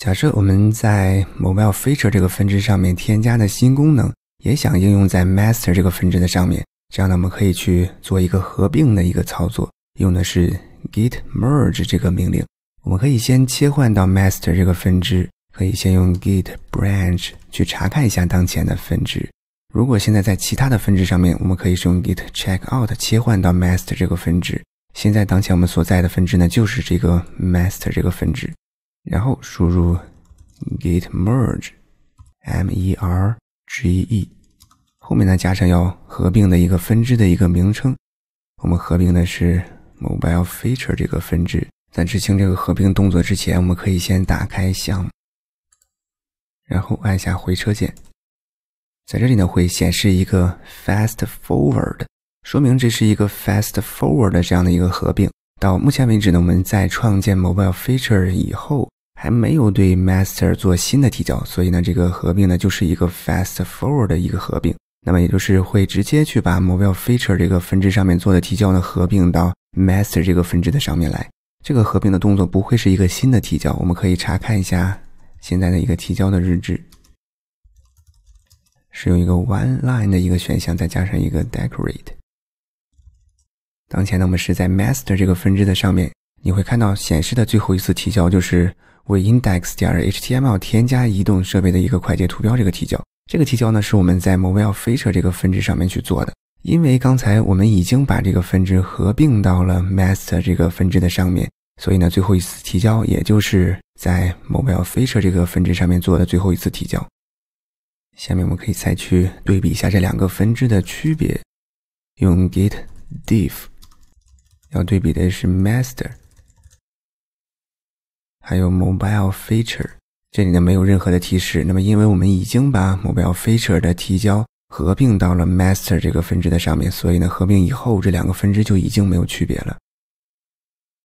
假设我们在 mobile Feature 这个分支上面添加的新功能，也想应用在 master 这个分支的上面，这样呢，我们可以去做一个合并的一个操作，用的是 git merge 这个命令。我们可以先切换到 master 这个分支，可以先用 git branch 去查看一下当前的分支。如果现在在其他的分支上面，我们可以使用 git checkout 切换到 master 这个分支。现在当前我们所在的分支呢，就是这个 master 这个分支。然后输入 git merge M E R G E，后面呢加上要合并的一个分支的一个名称。我们合并的是 mobile feature 这个分支。在执行这个合并动作之前，我们可以先打开项目，然后按下回车键。在这里呢会显示一个 fast forward，说明这是一个 fast forward 的这样的一个合并。到目前为止呢，我们在创建 mobile feature 以后。还没有对 master 做新的提交，所以呢，这个合并呢就是一个 fast forward 的一个合并，那么也就是会直接去把 mobile feature 这个分支上面做的提交呢合并到 master 这个分支的上面来。这个合并的动作不会是一个新的提交，我们可以查看一下现在的一个提交的日志，是用一个 one line 的一个选项再加上一个 decorate。当前呢，我们是在 master 这个分支的上面，你会看到显示的最后一次提交就是。为 index.html 添加移动设备的一个快捷图标，这个提交，这个提交呢是我们在 mobile feature 这个分支上面去做的，因为刚才我们已经把这个分支合并到了 master 这个分支的上面，所以呢最后一次提交，也就是在 mobile feature 这个分支上面做的最后一次提交。下面我们可以再去对比一下这两个分支的区别，用 git diff，要对比的是 master。还有 mobile feature，这里呢没有任何的提示。那么，因为我们已经把 mobile feature 的提交合并到了 master 这个分支的上面，所以呢，合并以后这两个分支就已经没有区别了。